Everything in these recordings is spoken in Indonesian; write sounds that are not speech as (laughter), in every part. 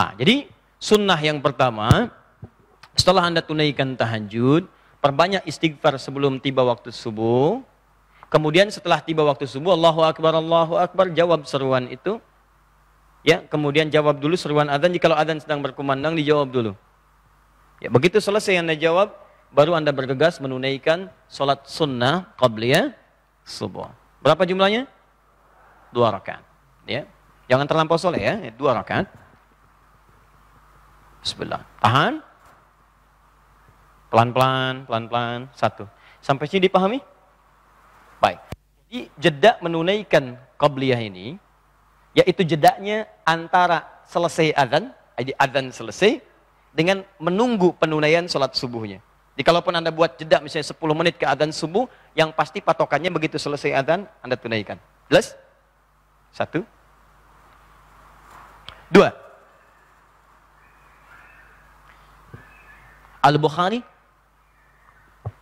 Nah, jadi sunnah yang pertama, setelah Anda tunaikan tahajud, perbanyak istighfar sebelum tiba waktu subuh. Kemudian setelah tiba waktu subuh, Allahu Akbar, Allahu Akbar, jawab seruan itu. Ya, kemudian jawab dulu seruan adzan jika adzan sedang berkumandang dijawab dulu. Ya, begitu selesai Anda jawab, baru Anda bergegas menunaikan sholat sunnah qabliya subuh. Berapa jumlahnya? Dua rakaat. Ya. Jangan terlampau soleh ya, dua rakaat. Bismillah. Tahan. Pelan-pelan, pelan-pelan. Satu. Sampai sini dipahami? Baik. Jadi jeda menunaikan qabliyah ini, yaitu jedanya antara selesai adzan, jadi adzan selesai, dengan menunggu penunaian sholat subuhnya. Jadi kalaupun Anda buat jeda misalnya 10 menit ke adzan subuh, yang pasti patokannya begitu selesai adzan Anda tunaikan. Jelas? Satu. Dua. Al-Bukhari.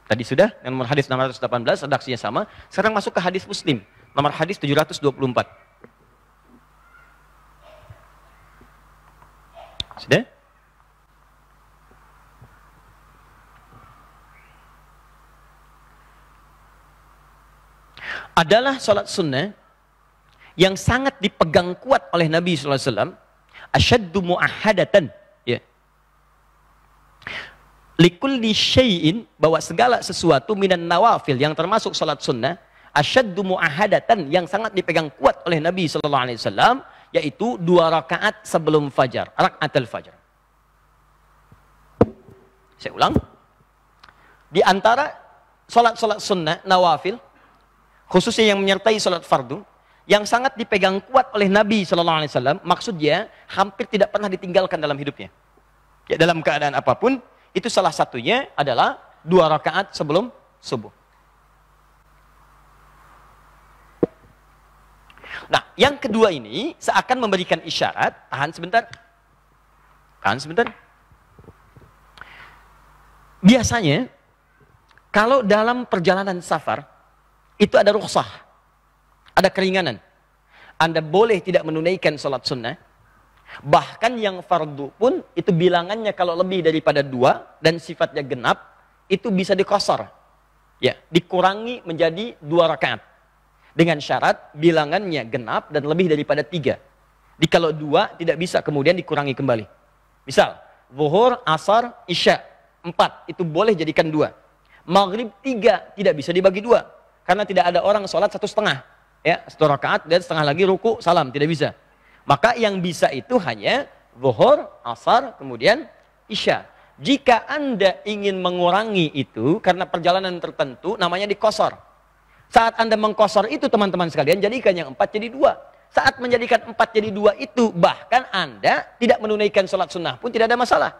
Tadi sudah, yang nomor hadis 618, redaksinya sama. Sekarang masuk ke hadis Muslim, nomor hadis 724. Sudah? Adalah sholat sunnah yang sangat dipegang kuat oleh Nabi SAW, asyaddu mu'ahadatan di syai'in bahwa segala sesuatu minan nawafil yang termasuk salat sunnah asyaddu muahadatan yang sangat dipegang kuat oleh Nabi sallallahu alaihi wasallam yaitu dua rakaat sebelum fajar, rakaat al-fajar. Saya ulang. Di antara salat-salat sunnah nawafil khususnya yang menyertai salat fardu yang sangat dipegang kuat oleh Nabi sallallahu alaihi wasallam maksudnya hampir tidak pernah ditinggalkan dalam hidupnya. Ya dalam keadaan apapun itu salah satunya adalah dua rakaat sebelum subuh. Nah, yang kedua ini seakan memberikan isyarat, tahan sebentar. Tahan sebentar. Biasanya kalau dalam perjalanan safar itu ada rukhsah, ada keringanan. Anda boleh tidak menunaikan sholat sunnah, Bahkan yang fardu pun itu bilangannya kalau lebih daripada dua dan sifatnya genap itu bisa dikosor. Ya, dikurangi menjadi dua rakaat dengan syarat bilangannya genap dan lebih daripada tiga. Di kalau dua tidak bisa kemudian dikurangi kembali. Misal, zuhur, asar, isya empat itu boleh jadikan dua. Maghrib tiga tidak bisa dibagi dua karena tidak ada orang sholat satu setengah ya satu rakaat dan setengah lagi ruku salam tidak bisa maka yang bisa itu hanya zuhur, asar, kemudian isya. Jika Anda ingin mengurangi itu karena perjalanan tertentu namanya dikosor. Saat Anda mengkosor itu teman-teman sekalian jadikan yang empat jadi dua. Saat menjadikan empat jadi dua itu bahkan Anda tidak menunaikan sholat sunnah pun tidak ada masalah.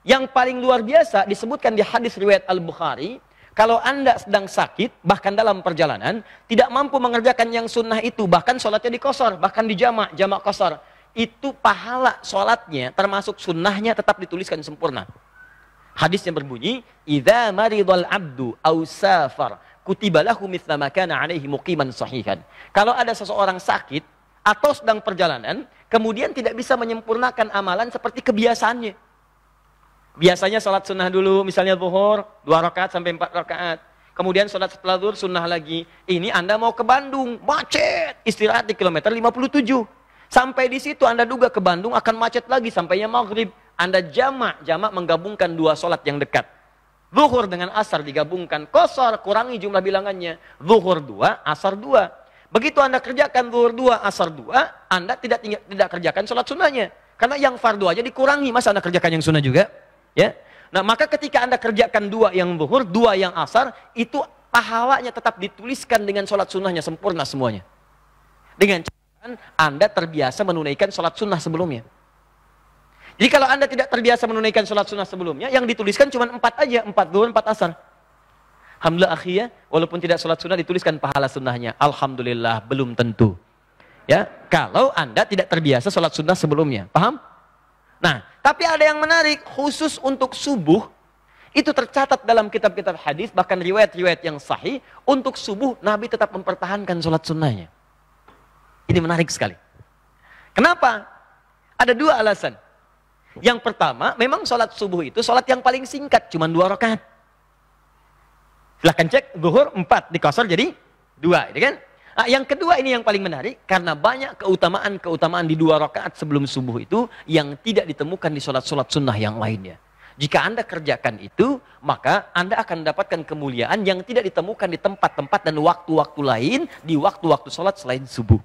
Yang paling luar biasa disebutkan di hadis riwayat Al-Bukhari kalau Anda sedang sakit, bahkan dalam perjalanan, tidak mampu mengerjakan yang sunnah itu, bahkan sholatnya dikosor, bahkan di jamak, jamak kosor. Itu pahala sholatnya, termasuk sunnahnya tetap dituliskan sempurna. Hadis yang berbunyi, Idza maridul abdu au safar, kutibalahu مِثْلَ مَكَانَ عَلَيْهِ مُقِيمًا صَحِيحًا Kalau ada seseorang sakit, atau sedang perjalanan, kemudian tidak bisa menyempurnakan amalan seperti kebiasaannya. Biasanya sholat sunnah dulu, misalnya zuhur, dua rakaat sampai empat rakaat. Kemudian sholat setelah zuhur sunnah lagi. Ini Anda mau ke Bandung, macet. Istirahat di kilometer 57. Sampai di situ Anda duga ke Bandung akan macet lagi sampainya maghrib. Anda jamak, jamak menggabungkan dua sholat yang dekat. Zuhur dengan asar digabungkan. Kosor, kurangi jumlah bilangannya. Zuhur dua, asar dua. Begitu Anda kerjakan zuhur dua, asar dua, Anda tidak tidak kerjakan sholat sunnahnya. Karena yang fardu aja dikurangi, masa Anda kerjakan yang sunnah juga? Ya. Nah, maka ketika Anda kerjakan dua yang zuhur, dua yang asar, itu pahalanya tetap dituliskan dengan sholat sunnahnya sempurna semuanya. Dengan catatan Anda terbiasa menunaikan sholat sunnah sebelumnya. Jadi kalau Anda tidak terbiasa menunaikan sholat sunnah sebelumnya, yang dituliskan cuma empat aja, empat zuhur, empat asar. Alhamdulillah akhirnya, walaupun tidak sholat sunnah dituliskan pahala sunnahnya. Alhamdulillah, belum tentu. Ya, kalau Anda tidak terbiasa sholat sunnah sebelumnya. Paham? Nah, tapi ada yang menarik, khusus untuk subuh, itu tercatat dalam kitab-kitab hadis bahkan riwayat-riwayat yang sahih untuk subuh Nabi tetap mempertahankan sholat sunnahnya. Ini menarik sekali. Kenapa? Ada dua alasan. Yang pertama, memang sholat subuh itu sholat yang paling singkat, cuma dua rakaat. Silahkan cek, zuhur empat, dikosor jadi dua, Ini ya kan? Nah, yang kedua ini yang paling menarik karena banyak keutamaan-keutamaan di dua rakaat sebelum subuh itu yang tidak ditemukan di sholat-sholat sunnah yang lainnya. Jika Anda kerjakan itu, maka Anda akan mendapatkan kemuliaan yang tidak ditemukan di tempat-tempat dan waktu-waktu lain di waktu-waktu sholat selain subuh.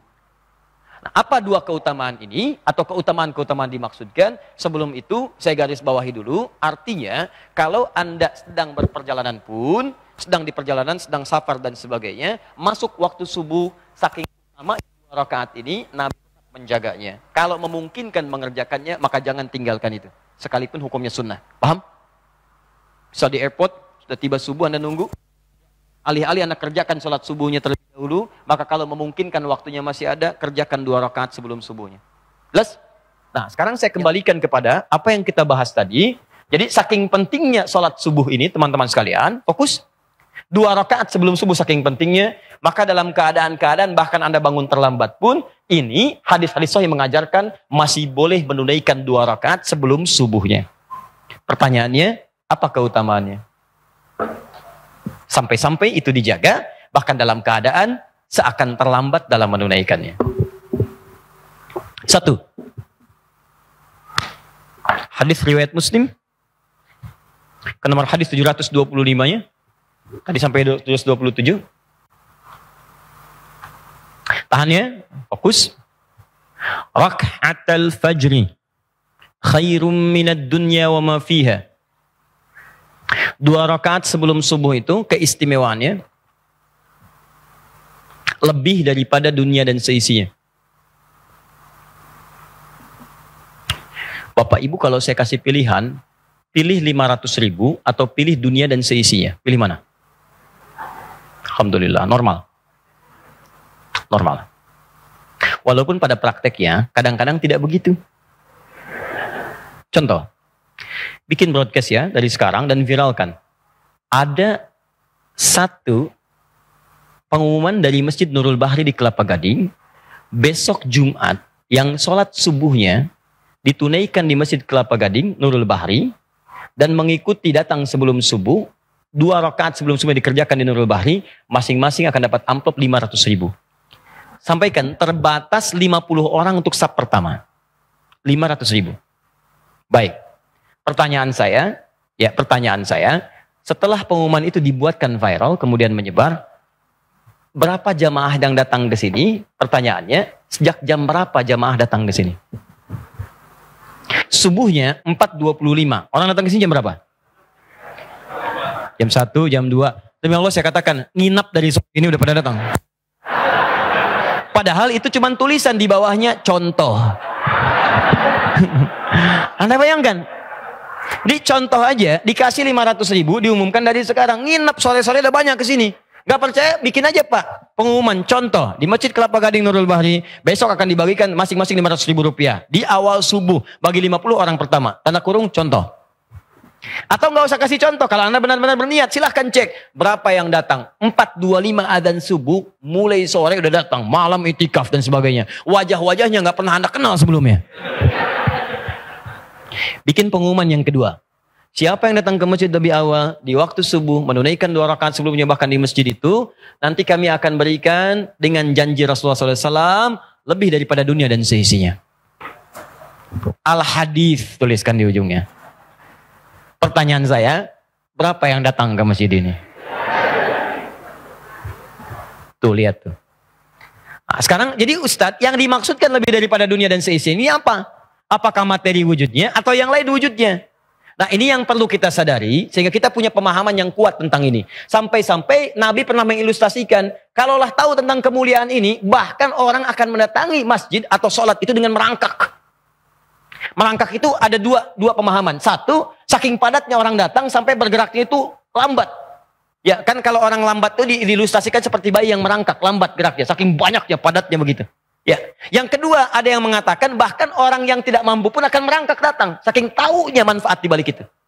Nah, apa dua keutamaan ini atau keutamaan-keutamaan dimaksudkan? Sebelum itu saya garis bawahi dulu, artinya kalau Anda sedang berperjalanan pun sedang di perjalanan, sedang safar dan sebagainya, masuk waktu subuh saking lama dua rakaat ini Nabi menjaganya. Kalau memungkinkan mengerjakannya, maka jangan tinggalkan itu. Sekalipun hukumnya sunnah. Paham? Bisa di airport, sudah tiba subuh Anda nunggu. Alih-alih Anda kerjakan sholat subuhnya terlebih dahulu, maka kalau memungkinkan waktunya masih ada, kerjakan dua rakaat sebelum subuhnya. Plus, Nah, sekarang saya kembalikan kepada apa yang kita bahas tadi. Jadi saking pentingnya sholat subuh ini, teman-teman sekalian, fokus Dua rakaat sebelum subuh saking pentingnya, maka dalam keadaan-keadaan bahkan Anda bangun terlambat pun, ini hadis-hadis sahih mengajarkan masih boleh menunaikan dua rakaat sebelum subuhnya. Pertanyaannya, apa keutamaannya? Sampai-sampai itu dijaga, bahkan dalam keadaan seakan terlambat dalam menunaikannya. Satu, hadis riwayat Muslim ke nomor hadis 725-nya Tadi sampai 727. Tahan ya, fokus. Rak'atal fajri khairum minad dunya wa ma fiha. Dua rakaat sebelum subuh itu keistimewaannya lebih daripada dunia dan seisinya. Bapak Ibu kalau saya kasih pilihan, pilih 500 ribu atau pilih dunia dan seisinya. Pilih mana? alhamdulillah normal. Normal. Walaupun pada prakteknya kadang-kadang tidak begitu. Contoh, bikin broadcast ya dari sekarang dan viralkan. Ada satu pengumuman dari Masjid Nurul Bahri di Kelapa Gading, besok Jumat yang sholat subuhnya ditunaikan di Masjid Kelapa Gading, Nurul Bahri, dan mengikuti datang sebelum subuh, dua rakaat sebelum subuh dikerjakan di Nurul Bahri, masing-masing akan dapat amplop 500 ribu. Sampaikan, terbatas 50 orang untuk sub pertama. 500 ribu. Baik, pertanyaan saya, ya pertanyaan saya, setelah pengumuman itu dibuatkan viral, kemudian menyebar, berapa jamaah yang datang ke sini? Pertanyaannya, sejak jam berapa jamaah datang ke sini? Subuhnya 4.25. Orang datang ke sini jam berapa? jam 1, jam 2. Demi Allah saya katakan, nginap dari sore ini udah pada datang. Padahal itu cuma tulisan di bawahnya contoh. (laughs) Anda bayangkan, di contoh aja dikasih 500 ribu diumumkan dari sekarang nginap sore-sore udah banyak ke sini. Gak percaya bikin aja pak pengumuman contoh di Masjid Kelapa Gading Nurul Bahri besok akan dibagikan masing-masing 500 ribu rupiah di awal subuh bagi 50 orang pertama. Tanda kurung contoh. Atau nggak usah kasih contoh, kalau Anda benar-benar berniat, silahkan cek berapa yang datang. 425 adzan subuh, mulai sore udah datang, malam itikaf dan sebagainya. Wajah-wajahnya nggak pernah Anda kenal sebelumnya. Bikin pengumuman yang kedua. Siapa yang datang ke masjid lebih awal di waktu subuh menunaikan dua rakaat sebelumnya bahkan di masjid itu, nanti kami akan berikan dengan janji Rasulullah SAW lebih daripada dunia dan seisinya. Al hadis tuliskan di ujungnya. Pertanyaan saya, berapa yang datang ke masjid ini? Tuh lihat tuh. Nah, sekarang jadi Ustadz yang dimaksudkan lebih daripada dunia dan seisi ini apa? Apakah materi wujudnya atau yang lain wujudnya? Nah ini yang perlu kita sadari sehingga kita punya pemahaman yang kuat tentang ini. Sampai-sampai Nabi pernah mengilustrasikan kalaulah tahu tentang kemuliaan ini bahkan orang akan mendatangi masjid atau sholat itu dengan merangkak. Melangkah itu ada dua, dua pemahaman. Satu, saking padatnya orang datang sampai bergeraknya itu lambat. Ya kan kalau orang lambat itu diilustrasikan seperti bayi yang merangkak, lambat geraknya, saking banyaknya padatnya begitu. Ya. Yang kedua, ada yang mengatakan bahkan orang yang tidak mampu pun akan merangkak datang, saking taunya manfaat di balik itu.